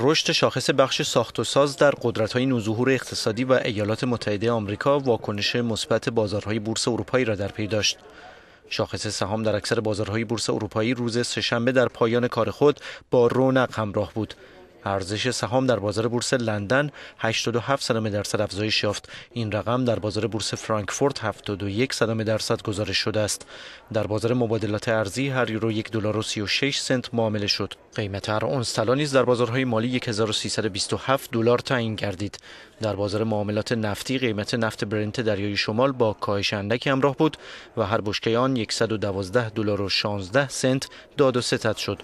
رشد شاخص بخش ساخت و ساز در های نوظهور اقتصادی و ایالات متحده آمریکا واکنش مثبت بازارهای بورس اروپایی را در پی داشت. شاخص سهام در اکثر بازارهای بورس اروپایی روز سهشنبه در پایان کار خود با رونق همراه بود. ارزش سهام در بازار بورس لندن 87 صدم درصد افزایش یافت این رقم در بازار بورس فرانکفورت 71 صدم درصد گزارش شده است در بازار مبادلات ارزی هر یورو یک دلار و 36 سنت معامله شد قیمت هر اونس طلا نیز در بازارهای مالی 1327 دلار تعیین گردید در بازار معاملات نفتی قیمت نفت برنت دریای شمال با کاهش اندکی همراه بود و هر بشکه آن 112 دلار و 16 سنت داد و ستد شد